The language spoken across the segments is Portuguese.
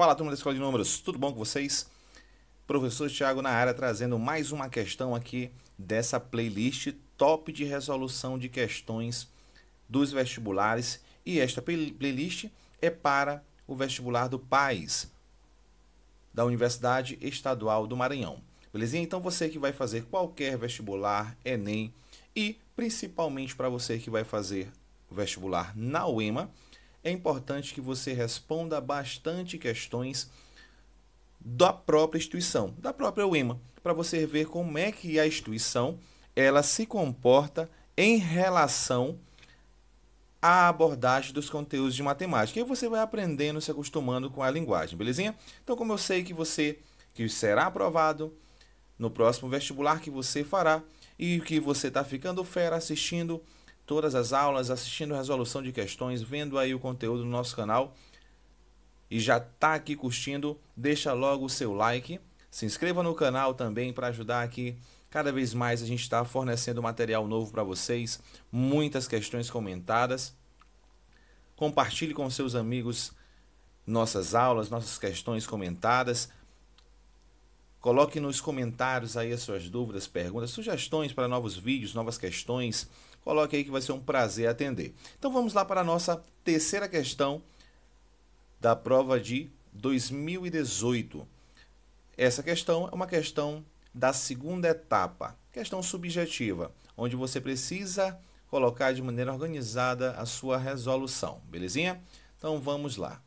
Fala turma da Escola de Números, tudo bom com vocês? Professor Tiago na área trazendo mais uma questão aqui dessa playlist top de resolução de questões dos vestibulares e esta playlist é para o vestibular do PAIS da Universidade Estadual do Maranhão. Belezinha? Então você que vai fazer qualquer vestibular, ENEM e principalmente para você que vai fazer vestibular na UEMA, é importante que você responda bastante questões da própria instituição, da própria UEMA, para você ver como é que a instituição ela se comporta em relação à abordagem dos conteúdos de matemática. E você vai aprendendo, se acostumando com a linguagem, belezinha? Então, como eu sei que você que será aprovado no próximo vestibular que você fará e que você está ficando fera assistindo todas as aulas, assistindo resolução de questões, vendo aí o conteúdo no nosso canal e já está aqui curtindo, deixa logo o seu like. Se inscreva no canal também para ajudar aqui. Cada vez mais a gente está fornecendo material novo para vocês, muitas questões comentadas. Compartilhe com seus amigos nossas aulas, nossas questões comentadas. Coloque nos comentários aí as suas dúvidas, perguntas, sugestões para novos vídeos, novas questões. Coloque aí que vai ser um prazer atender. Então vamos lá para a nossa terceira questão da prova de 2018. Essa questão é uma questão da segunda etapa, questão subjetiva, onde você precisa colocar de maneira organizada a sua resolução, belezinha? Então vamos lá.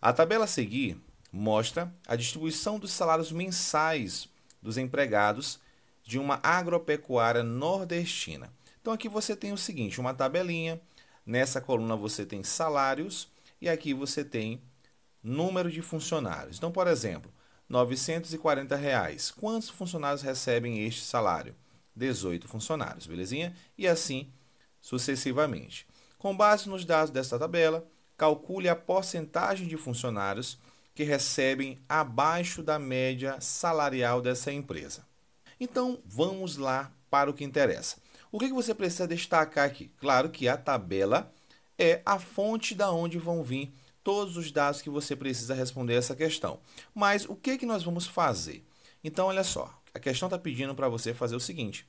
A tabela a seguir mostra a distribuição dos salários mensais dos empregados de uma agropecuária nordestina. Então aqui você tem o seguinte, uma tabelinha, nessa coluna você tem salários e aqui você tem número de funcionários. Então, por exemplo, R$ 940. Reais. Quantos funcionários recebem este salário? 18 funcionários, belezinha? E assim sucessivamente. Com base nos dados desta tabela, calcule a porcentagem de funcionários que recebem abaixo da média salarial dessa empresa. Então vamos lá para o que interessa. O que você precisa destacar aqui? Claro que a tabela é a fonte da onde vão vir todos os dados que você precisa responder essa questão. Mas o que, que nós vamos fazer? Então, olha só, a questão está pedindo para você fazer o seguinte: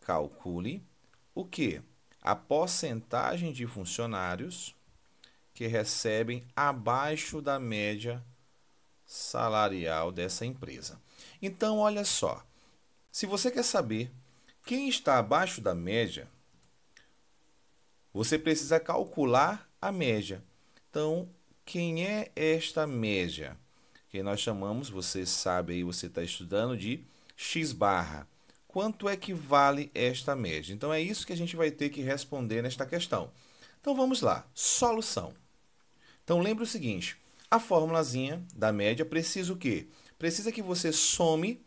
calcule o que? A porcentagem de funcionários que recebem abaixo da média salarial dessa empresa. Então, olha só. Se você quer saber quem está abaixo da média, você precisa calcular a média. Então, quem é esta média? Que nós chamamos, você sabe aí, você está estudando de x barra. Quanto é que vale esta média? Então, é isso que a gente vai ter que responder nesta questão. Então, vamos lá. Solução. Então lembre o seguinte, a formulazinha da média precisa o quê? Precisa que você some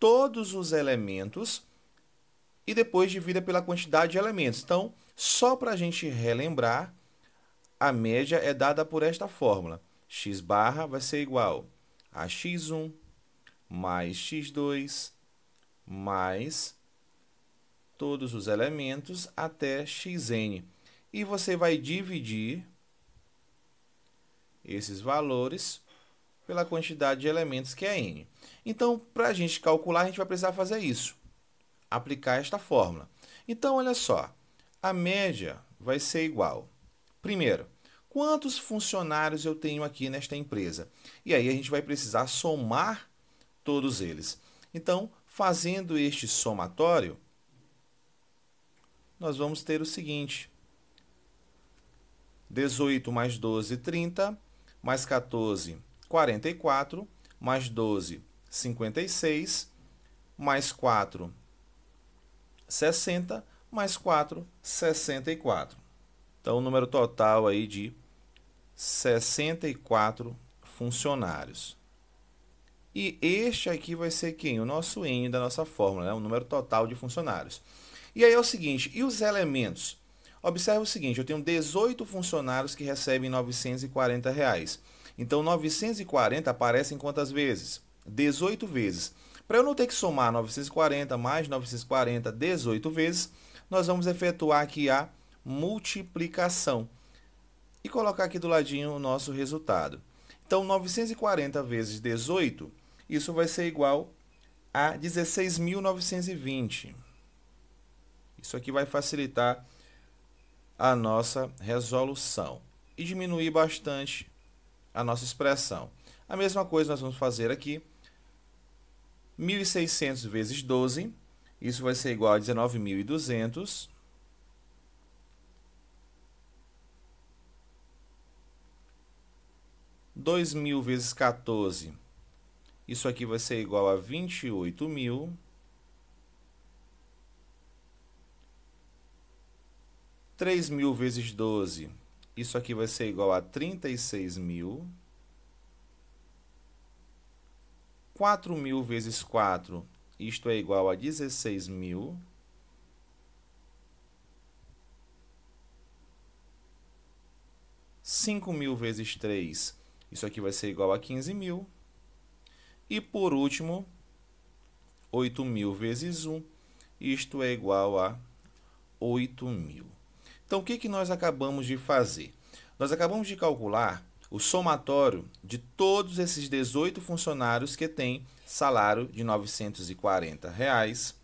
todos os elementos e depois divida pela quantidade de elementos. Então, só para a gente relembrar, a média é dada por esta fórmula. x barra vai ser igual a x1 mais x2 mais todos os elementos até xn. E você vai dividir esses valores pela quantidade de elementos que é n. Então, para a gente calcular, a gente vai precisar fazer isso, aplicar esta fórmula. Então, olha só, a média vai ser igual. Primeiro, quantos funcionários eu tenho aqui nesta empresa? E aí a gente vai precisar somar todos eles. Então, fazendo este somatório, nós vamos ter o seguinte: 18 mais 12, 30 mais 14, 44, mais 12, 56, mais 4, 60, mais 4, 64. Então, o número total aí de 64 funcionários. E este aqui vai ser quem? O nosso N da nossa fórmula, né? o número total de funcionários. E aí é o seguinte, e os elementos? Observe o seguinte, eu tenho 18 funcionários que recebem R$ 940 reais. Então 940 aparecem quantas vezes? 18 vezes. Para eu não ter que somar 940 mais 940 18 vezes, nós vamos efetuar aqui a multiplicação e colocar aqui do ladinho o nosso resultado. Então 940 vezes 18, isso vai ser igual a 16.920. Isso aqui vai facilitar a nossa resolução e diminuir bastante a nossa expressão. A mesma coisa nós vamos fazer aqui. 1.600 vezes 12, isso vai ser igual a 19.200. Dois mil vezes 14, isso aqui vai ser igual a 28 mil. 3.000 vezes 12, isso aqui vai ser igual a 36.000. 4.000 vezes 4, isto é igual a 16.000. 5.000 vezes 3, isso aqui vai ser igual a 15.000. E por último, 8.000 vezes 1, isto é igual a 8.000. Então, o que, que nós acabamos de fazer? Nós acabamos de calcular o somatório de todos esses 18 funcionários que têm salário de R$ 940. Reais.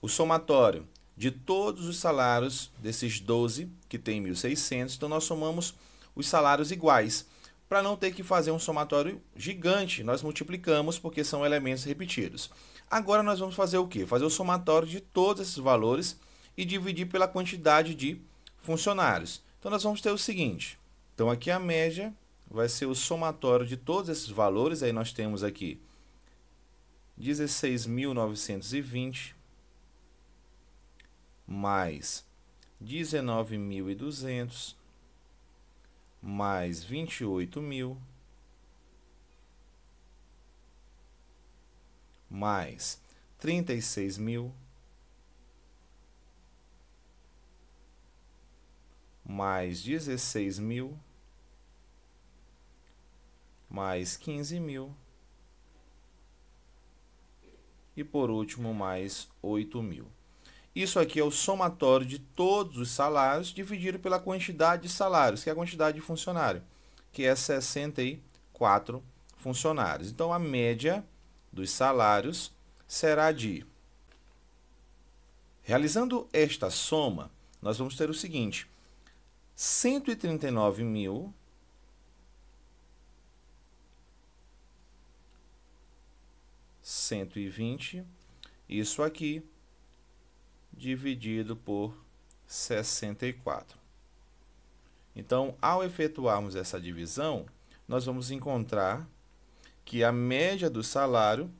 O somatório de todos os salários desses 12 que tem 1.600, então nós somamos os salários iguais. Para não ter que fazer um somatório gigante, nós multiplicamos porque são elementos repetidos. Agora nós vamos fazer o que? Fazer o somatório de todos esses valores e dividir pela quantidade de funcionários. Então nós vamos ter o seguinte. Então aqui a média vai ser o somatório de todos esses valores. Aí nós temos aqui 16.920 mais 19.200 mais 28.000 mais 36.000 mais 16 mil, mais 15 mil e por último mais 8 mil. Isso aqui é o somatório de todos os salários dividido pela quantidade de salários, que é a quantidade de funcionário, que é 64 funcionários. Então a média dos salários será de. Realizando esta soma, nós vamos ter o seguinte: 139 mil cento e vinte isso aqui dividido por 64 então ao efetuarmos essa divisão nós vamos encontrar que a média do salário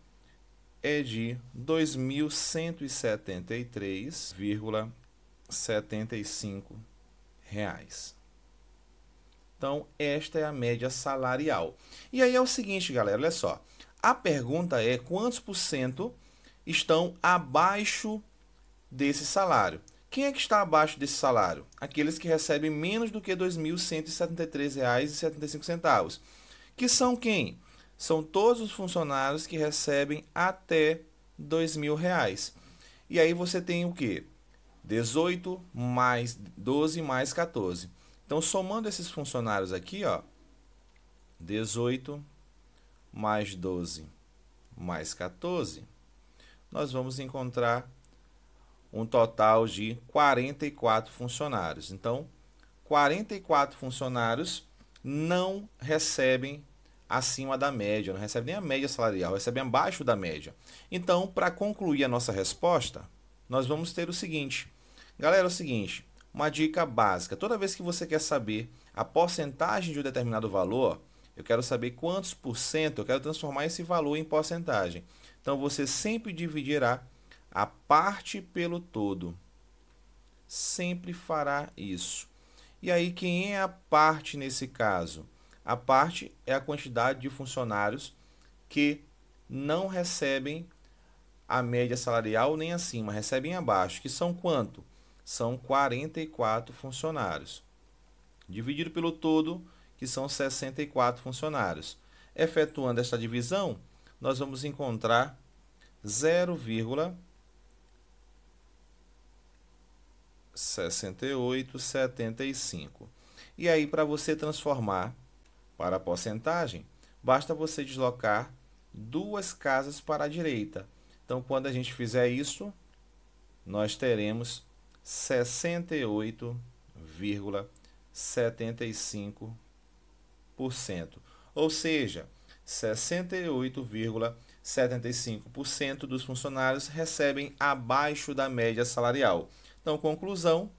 é de 2.173,75 reais. Então, esta é a média salarial. E aí é o seguinte, galera, olha só. A pergunta é quantos por cento estão abaixo desse salário? Quem é que está abaixo desse salário? Aqueles que recebem menos do que R$ 2.173,75. Que são quem? São todos os funcionários que recebem até R$ 2.000. E aí você tem o quê? 18 mais 12 mais 14. Então, somando esses funcionários aqui, ó, 18 mais 12 mais 14, nós vamos encontrar um total de 44 funcionários. Então, 44 funcionários não recebem acima da média, não recebem nem a média salarial, recebem abaixo da média. Então, para concluir a nossa resposta, nós vamos ter o seguinte: Galera, é o seguinte, uma dica básica. Toda vez que você quer saber a porcentagem de um determinado valor, eu quero saber quantos por cento, eu quero transformar esse valor em porcentagem. Então você sempre dividirá a parte pelo todo. Sempre fará isso. E aí quem é a parte nesse caso? A parte é a quantidade de funcionários que não recebem a média salarial nem acima, recebem abaixo, que são quanto? são 44 funcionários, dividido pelo todo, que são 64 funcionários. Efetuando esta divisão, nós vamos encontrar 0,6875. E aí, para você transformar para a porcentagem, basta você deslocar duas casas para a direita. Então, quando a gente fizer isso, nós teremos 68,75%. Ou seja, 68,75% dos funcionários recebem abaixo da média salarial. Então, conclusão: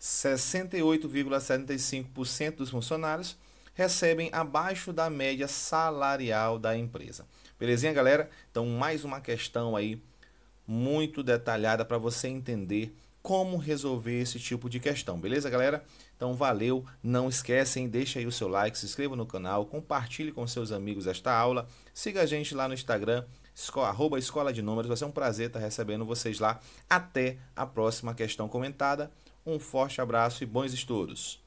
68,75% dos funcionários recebem abaixo da média salarial da empresa. Belezinha, galera? Então, mais uma questão aí muito detalhada para você entender como resolver esse tipo de questão, beleza, galera? Então valeu, não esquecem, deixa aí o seu like, se inscreva no canal, compartilhe com seus amigos esta aula, siga a gente lá no Instagram, escola, arroba escola de números, vai ser um prazer estar recebendo vocês lá. Até a próxima questão comentada, um forte abraço e bons estudos!